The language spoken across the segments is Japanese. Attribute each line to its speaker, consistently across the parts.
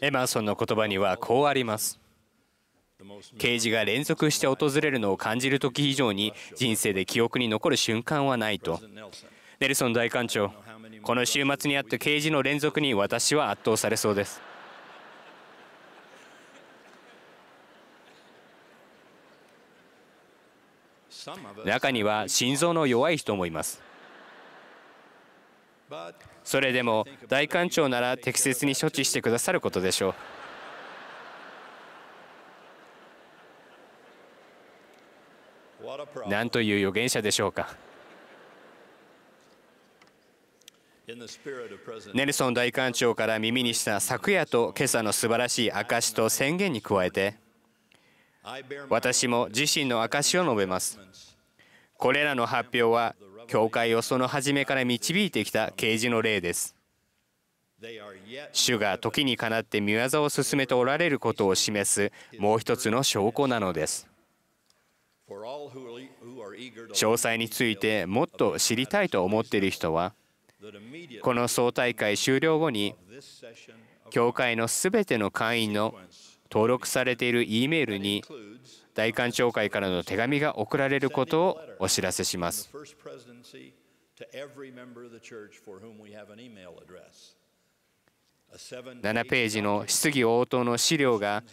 Speaker 1: エマーソンの言葉にはこうあります。刑事が連続して訪れるのを感じる時以上に人生で記憶に残る瞬間はないと。ネルソン大官長、この週末にあった刑事の連続に私は圧倒されそうです。中には心臓の弱い人もいます。それでも大官庁なら適切に処置してくださることでしょう。なんという預言者でしょうか。ネルソン大官庁から耳にした昨夜と今朝の素晴らしい証と宣言に加えて私も自身の証を述べますこれらの発表は教会をその初めから導いてきた啓示の例です主が時にかなって御業を進めておられることを示すもう一つの証拠なのです詳細についてもっと知りたいと思っている人はこの総大会終了後に教会のすべての会員の登録されている E メールに大官庁会からの手紙が送られることをお知らせします。7ページの質疑応答の資料が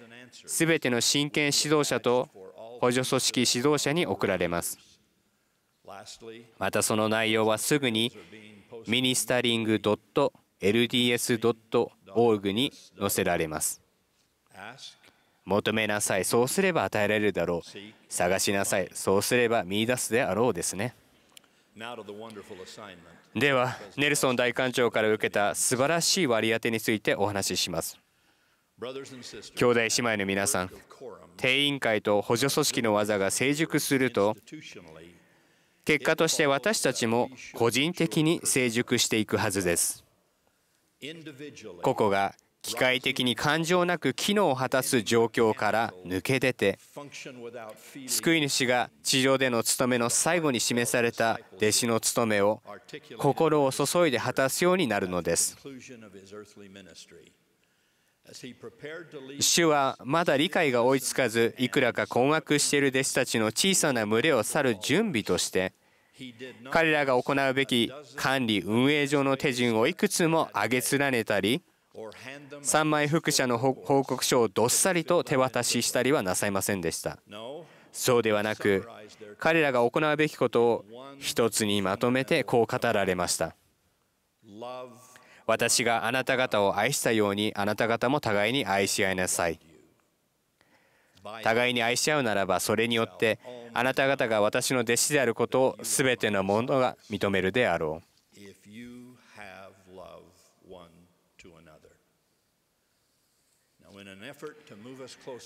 Speaker 1: すべての親権指導者と補助組織指導者に送られます。またその内容はすぐに ministering.lds.org に載せられます。求めなさいそうすれば与えられるだろう探しなさいそうすれば見出すであろうですねではネルソン大官庁から受けた素晴らしい割り当てについてお話しします兄弟姉妹の皆さん定員会と補助組織の技が成熟すると結果として私たちも個人的に成熟していくはずです個々が機械的に感情なく機能を果たす状況から抜け出て救い主が地上での務めの最後に示された弟子の務めを心を注いで果たすようになるのです主はまだ理解が追いつかずいくらか困惑している弟子たちの小さな群れを去る準備として彼らが行うべき管理運営上の手順をいくつも挙げ連ねたり三枚副社の報告書をどっさりと手渡ししたりはなさいませんでした。そうではなく、彼らが行うべきことを一つにまとめてこう語られました。私があなた方を愛したようにあなた方も互いに愛し合いなさい。互いに愛し合うならばそれによってあなた方が私の弟子であることを全ての者が認めるであろう。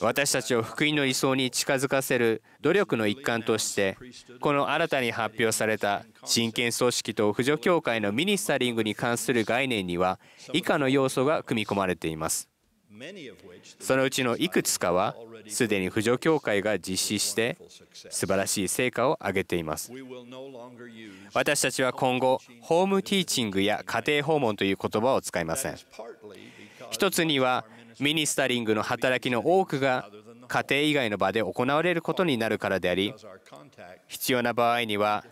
Speaker 1: 私たちを福音の理想に近づかせる努力の一環としてこの新たに発表された真剣組織と扶助協会のミニスタリングに関する概念には以下の要素が組み込まれていますそのうちのいくつかはすでに扶助協会が実施して素晴らしい成果を上げています私たちは今後ホームティーチングや家庭訪問という言葉を使いません一つにはミニスタリングの働きの多くが家庭以外の場で行われることになるからであり必要な場合には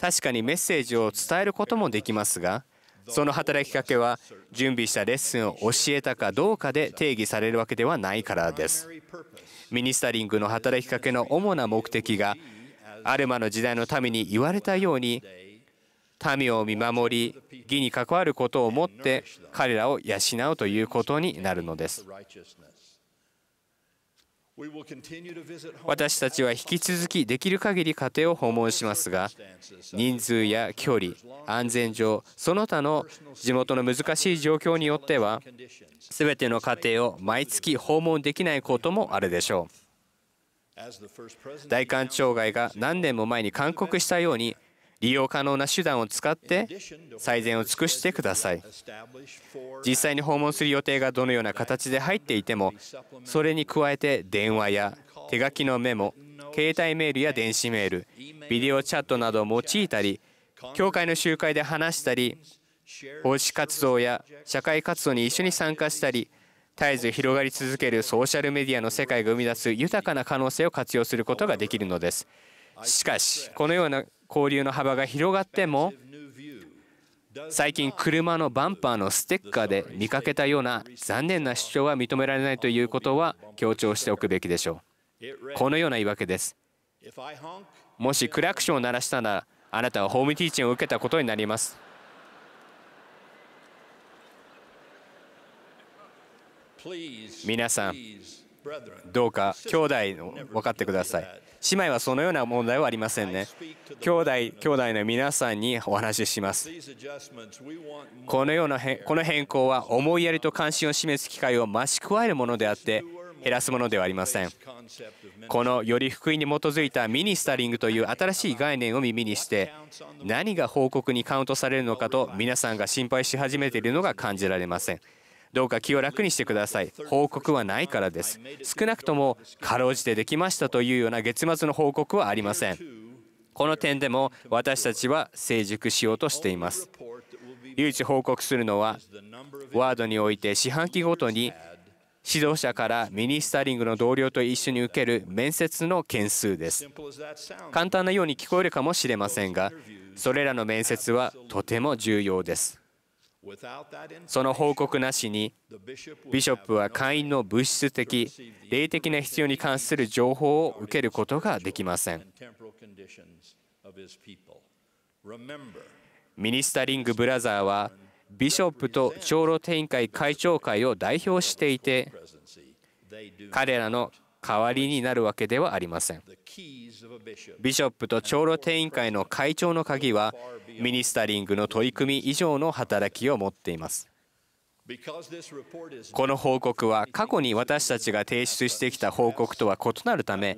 Speaker 1: 確かにメッセージを伝えることもできますがその働きかけは準備したレッスンを教えたかどうかで定義されるわけではないからですミニスタリングの働きかけの主な目的がアルマの時代のために言われたように民を見守り義に関わることをもって彼らを養うということになるのです私たちは引き続きできる限り家庭を訪問しますが人数や距離安全上その他の地元の難しい状況によっては全ての家庭を毎月訪問できないこともあるでしょ
Speaker 2: う
Speaker 1: 大韓障外が何年も前に勧告したように利用可能な手段を使って最善を尽くしてください実際に訪問する予定がどのような形で入っていてもそれに加えて電話や手書きのメモ携帯メールや電子メールビデオチャットなどを用いたり教会の集会で話したり奉仕活動や社会活動に一緒に参加したり絶えず広がり続けるソーシャルメディアの世界が生み出す豊かな可能性を活用することができるのですしかしこのような交流の幅が広がっても最近車のバンパーのステッカーで見かけたような残念な主張は認められないということは強調しておくべきでしょうこのような言い訳ですもしクラクションを鳴らしたならあなたはホームティーチングを受けたことになります皆さんどうか兄弟の分かってください姉妹はそのような問題はありませんね兄弟兄弟の皆さんにお話ししますこのようなこの変更は思いやりと関心を示す機会を増し加えるものであって減らすものではありませんこのより福音に基づいたミニスタリングという新しい概念を耳にして何が報告にカウントされるのかと皆さんが心配し始めているのが感じられませんどうか気を楽にしてください。報告はないからです。少なくとも、かろうじてできましたというような月末の報告はありません。この点でも、私たちは成熟しようとしています。唯一報告するのは、ワードにおいて四半期ごとに指導者からミニスタリングの同僚と一緒に受ける面接の件数です簡単なように聞こえるかもしれませんがそれらの面接はとても重要ですその報告なしにビショップは会員の物質的霊的な必要に関する情報を受けることができませんミニスタリング・ブラザーはビショップと長老展開会長会を代表していて彼らの代わりになるわけではありません
Speaker 2: ビ
Speaker 1: ショップと長老定員会の会長の鍵はミニスタリングの取り組み以上の働きを持っていますこの報告は過去に私たちが提出してきた報告とは異なるため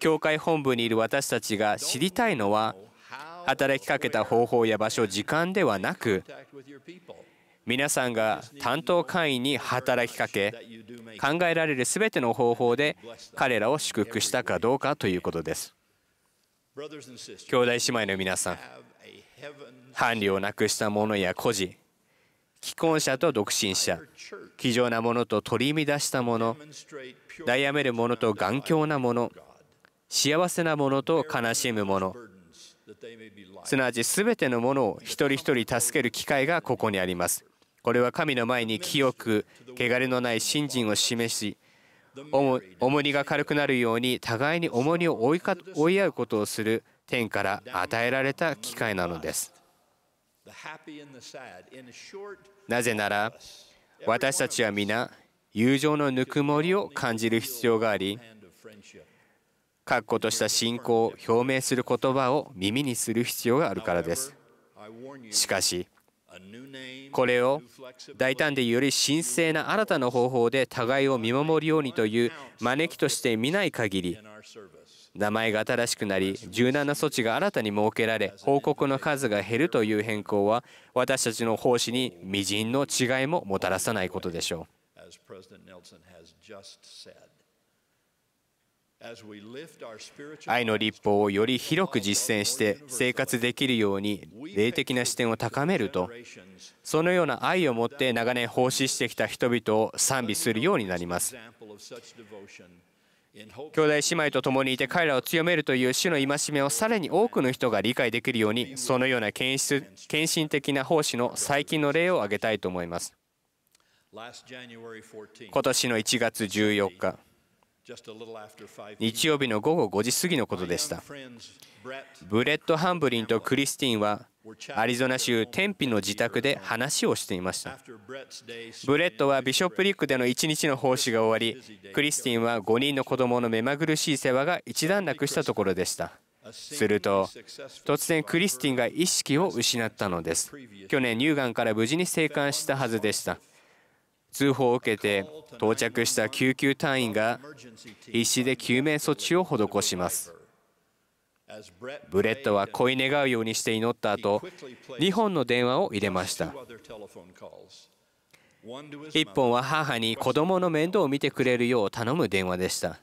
Speaker 1: 教会本部にいる私たちが知りたいのは働きかけた方法や場所時間ではなく皆さんが担当会員に働きかけ考えられるすべての方法で彼らを祝福したかどうかということです
Speaker 2: 兄弟
Speaker 1: 姉妹の皆さん伴侶をなくした者や孤児既婚者と独身者気丈な者と取り乱した者悩める者と頑強な者幸せな者と悲しむ者すなわち全てのものを一人一人助ける機会がここにありますこれは神の前に清く汚れのない信心を示し重荷が軽くなるように互いに重荷を追いか追い合うことをする天から与えられた機会なのですなぜなら私たちは皆友情のぬくもりを感じる必要があり確固とした信仰を表明する言葉を耳にする必要があるからですしかしこれを大胆でより神聖な新たな方法で互いを見守るようにという招きとして見ない限り名前が新しくなり柔軟な措置が新たに設けられ報告の数が減るという変更は私たちの奉仕に微塵の違いももたらさないことでしょ
Speaker 2: う。愛
Speaker 1: の立法をより広く実践して生活できるように霊的な視点を高めるとそのような愛を持って長年奉仕してきた人々を賛美するようになります兄弟姉妹と共にいて彼らを強めるという主の戒めをさらに多くの人が理解できるようにそのような献身的な奉仕の最近の例を挙げたいと思います
Speaker 2: 今
Speaker 1: 年の1月14日日曜日の午後5時過ぎのことでしたブレッド・ハンブリンとクリスティンはアリゾナ州テンピの自宅で話をしていましたブレッドはビショップリックでの1日の奉仕が終わりクリスティンは5人の子供の目まぐるしい世話が一段落したところでしたすると突然クリスティンが意識を失ったのです去年乳がんから無事に生還したはずでした通報を受けて到着した救急隊員が必死で救命措置を施しますブレットは恋願うようにして祈った後2本の電話を入れました
Speaker 2: 1
Speaker 1: 本は母に子供の面倒を見てくれるよう頼む電話でした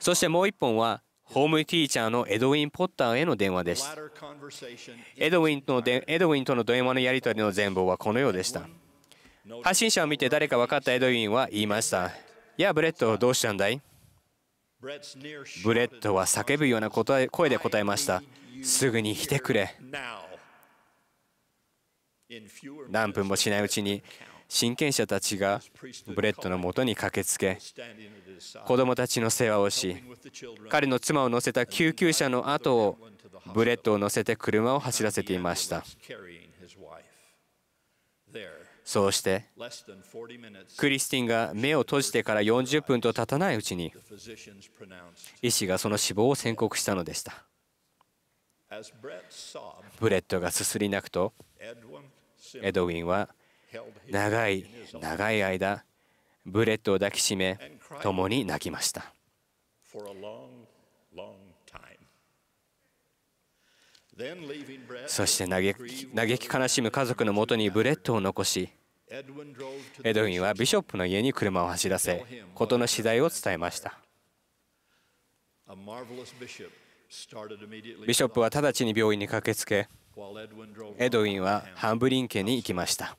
Speaker 1: そしてもう1本はホームティーチャーのエドウィン・ポッターへの電話でしたエドウィンとの電話のやり取りの全貌はこのようでした発信者を見て誰か分かったエドウィンは言いましたやあブレットどうしたんだいブレットは叫ぶような声で答えましたすぐに来てくれ何分もしないうちに親権者たちがブレットのもとに駆けつけ子供たちの世話をし彼の妻を乗せた救急車の後をブレットを乗せて車を走らせていました。そうしてクリスティンが目を閉じてから40分と経たないうちに医師がその死亡を宣告したのでし
Speaker 2: たブレッ
Speaker 1: トがすすり泣くとエドウィンは
Speaker 2: 長い長
Speaker 1: い間ブレットを抱きしめ共に泣きまし
Speaker 2: たそ
Speaker 1: して嘆き悲しむ家族のもとにブレットを残しエドウィンはビショップの家に車を走らせ事の次第を伝えましたビショップは直ちに病院に駆けつけエドウィンはハンブリン家に行きました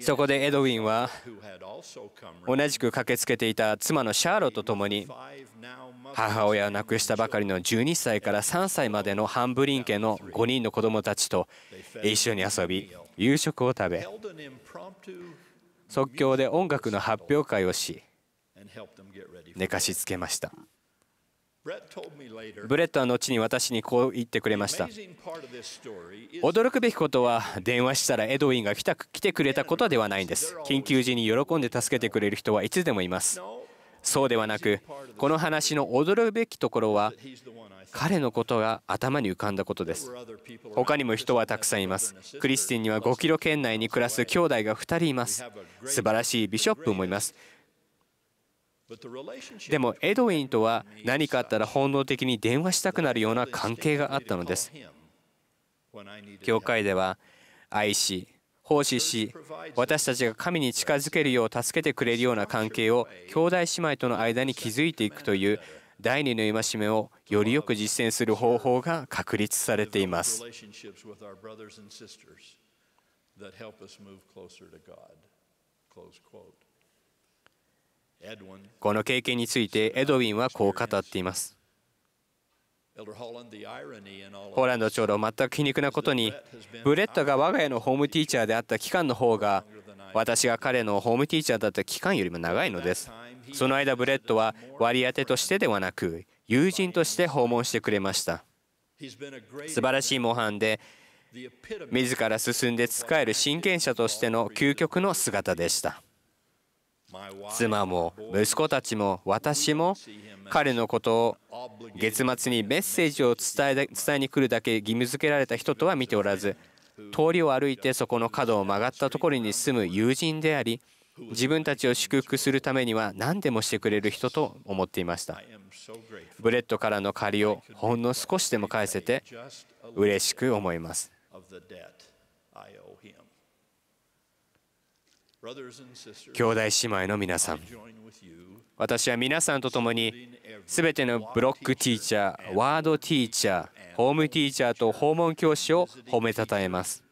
Speaker 1: そこでエドウィンは同じく駆けつけていた妻のシャーロと共に母親を亡くしたばかりの12歳から3歳までのハンブリン家の5人の子供たちと一緒に遊び夕食を食べ即興で音楽の発表会をし寝かしつけました
Speaker 2: ブレット
Speaker 1: は後に私にこう言ってくれました驚くべきことは電話したらエドウィンが来た来てくれたことではないんです緊急時に喜んで助けてくれる人はいつでもいますそうではなくこの話の驚くべきところは彼のことが頭に浮かんだことです他にも人はたくさんいますクリスティンには5キロ圏内に暮らす兄弟が2人います素晴らしいビショップもいますでもエドウィンとは何かあったら本能的に電話したくなるような関係があったのです教会では愛し奉仕し私たちが神に近づけるよう助けてくれるような関係を兄弟姉妹との間に築いていくという第二の戒めをよりよく実践する方法が確立されています。この経験についてエドウィンはこう語っています。
Speaker 2: ホー
Speaker 1: ランド長老全く皮肉なことにブレットが我が家のホームティーチャーであった期間の方が私が彼のホームティーチャーだった期間よりも長いのですその間ブレットは割り当てとしてではなく友人として訪問してくれました
Speaker 2: 素晴ら
Speaker 1: しい模範で自ら進んで使える真剣者としての究極の姿でした妻も息子たちも私も彼のことを月末にメッセージを伝え伝えに来るだけ義務付けられた人とは見ておらず通りを歩いてそこの角を曲がったところに住む友人であり自分たちを祝福するためには何でもしてくれる人と思っていましたブレッドからの借りをほんの少しでも返せて嬉しく思います
Speaker 2: 兄弟姉妹の皆さん
Speaker 1: 私は皆さんと共に全てのブロックティーチャーワードティーチャーホームティーチャーと訪問教師を褒めたたえます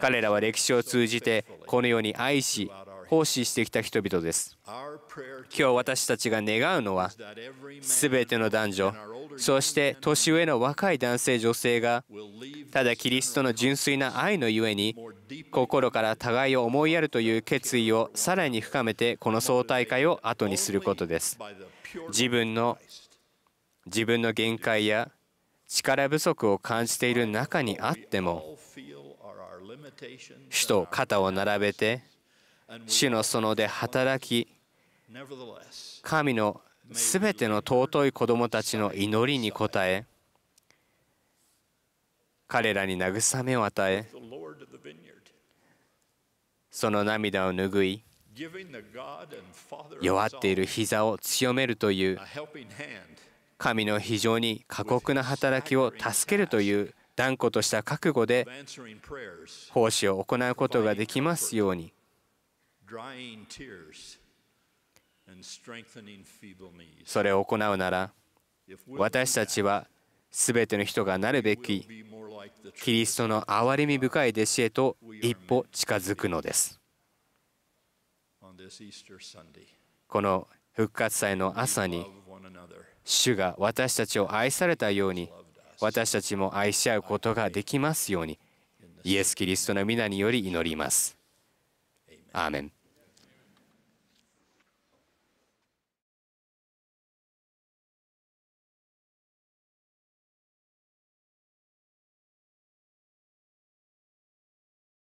Speaker 1: 彼らは歴史を通じてこのように愛し奉仕してきた人々です
Speaker 2: 今
Speaker 1: 日私たちが願うのは全ての男女そして年上の若い男性女性がただキリストの純粋な愛のゆえに心から互いを思いやるという決意をさらに深めてこの総大会を後にすることです自分の自分の限界や力不足を感じている中にあっても主と肩を並べて主の園で働き神のすべての尊い子どもたちの祈りに応え彼らに慰めを与えその涙を拭い
Speaker 2: 弱っている膝
Speaker 1: を強めるという神の非常に過酷な働きを助けるという断固とした覚悟で奉仕を行うことができますように。
Speaker 2: drying tears and strengthening feeble knees.
Speaker 1: それを行うなら私たちは全ての人がなるべきキリストの憐れみ深い弟子へと一歩近づくのですこの復活祭の朝に主が私たちを愛されたように私たちも愛し合うことができますようにイエス・キリストの皆に
Speaker 2: より祈ります。アーメン